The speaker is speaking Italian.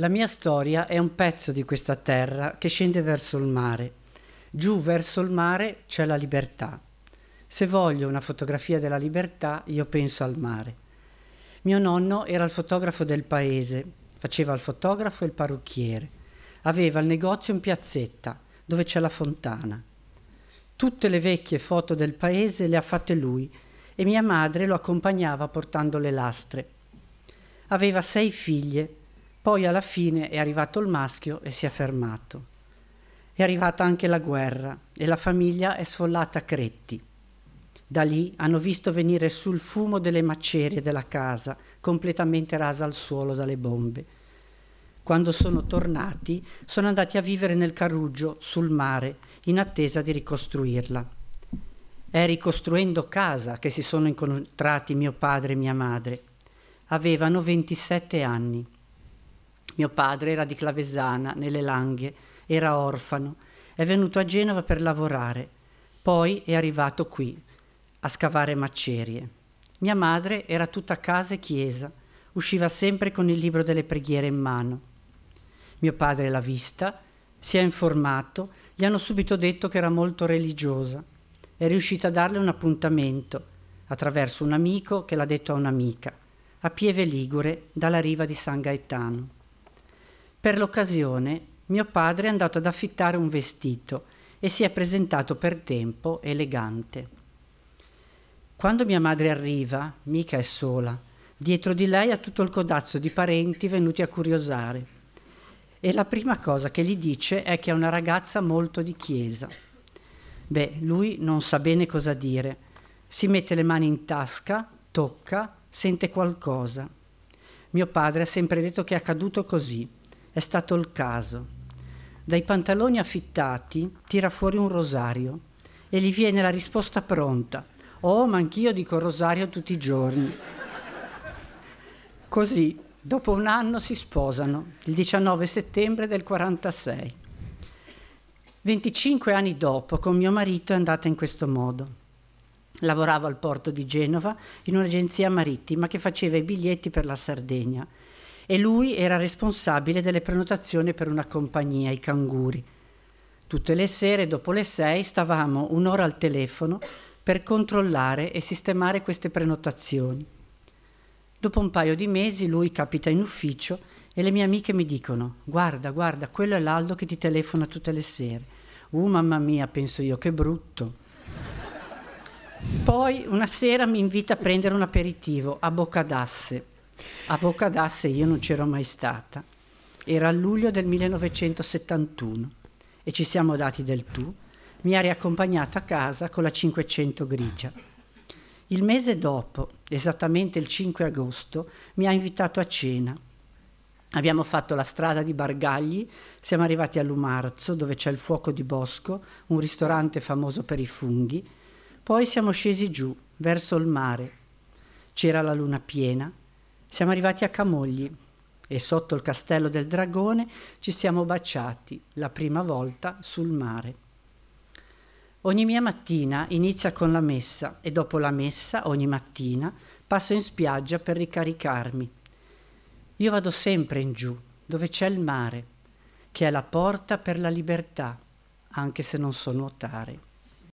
La mia storia è un pezzo di questa terra che scende verso il mare. Giù verso il mare c'è la libertà. Se voglio una fotografia della libertà, io penso al mare. Mio nonno era il fotografo del paese, faceva il fotografo e il parrucchiere. Aveva il negozio in piazzetta, dove c'è la fontana. Tutte le vecchie foto del paese le ha fatte lui e mia madre lo accompagnava portando le lastre. Aveva sei figlie poi alla fine è arrivato il maschio e si è fermato. È arrivata anche la guerra e la famiglia è sfollata a Cretti. Da lì hanno visto venire sul fumo delle macerie della casa, completamente rasa al suolo dalle bombe. Quando sono tornati, sono andati a vivere nel Caruggio, sul mare, in attesa di ricostruirla. È ricostruendo casa che si sono incontrati mio padre e mia madre. Avevano 27 anni. Mio padre era di Clavesana, nelle Langhe, era orfano, è venuto a Genova per lavorare, poi è arrivato qui, a scavare macerie. Mia madre era tutta casa e chiesa, usciva sempre con il libro delle preghiere in mano. Mio padre l'ha vista, si è informato, gli hanno subito detto che era molto religiosa. È riuscita a darle un appuntamento attraverso un amico che l'ha detto a un'amica, a Pieve Ligure, dalla riva di San Gaetano. Per l'occasione mio padre è andato ad affittare un vestito e si è presentato per tempo elegante. Quando mia madre arriva, mica è sola, dietro di lei ha tutto il codazzo di parenti venuti a curiosare e la prima cosa che gli dice è che è una ragazza molto di chiesa. Beh, lui non sa bene cosa dire, si mette le mani in tasca, tocca, sente qualcosa. Mio padre ha sempre detto che è accaduto così. È stato il caso. Dai pantaloni affittati tira fuori un rosario e gli viene la risposta pronta. Oh, ma anch'io dico rosario tutti i giorni. Così, dopo un anno si sposano, il 19 settembre del 46. 25 anni dopo, con mio marito è andata in questo modo. Lavoravo al porto di Genova in un'agenzia marittima che faceva i biglietti per la Sardegna e lui era responsabile delle prenotazioni per una compagnia, i Canguri. Tutte le sere dopo le sei stavamo un'ora al telefono per controllare e sistemare queste prenotazioni. Dopo un paio di mesi lui capita in ufficio e le mie amiche mi dicono guarda, guarda, quello è l'Aldo che ti telefona tutte le sere. Uh, mamma mia, penso io, che brutto. Poi una sera mi invita a prendere un aperitivo a Bocca d'Asse, a Bocca d'Asse io non c'ero mai stata. Era a luglio del 1971 e ci siamo dati del tu. Mi ha riaccompagnato a casa con la 500 grigia. Il mese dopo, esattamente il 5 agosto, mi ha invitato a cena. Abbiamo fatto la strada di Bargagli, siamo arrivati a Lumarzo, dove c'è il Fuoco di Bosco, un ristorante famoso per i funghi. Poi siamo scesi giù, verso il mare. C'era la luna piena, siamo arrivati a Camogli e sotto il castello del dragone ci siamo baciati la prima volta sul mare. Ogni mia mattina inizia con la messa e dopo la messa ogni mattina passo in spiaggia per ricaricarmi. Io vado sempre in giù, dove c'è il mare, che è la porta per la libertà, anche se non so nuotare.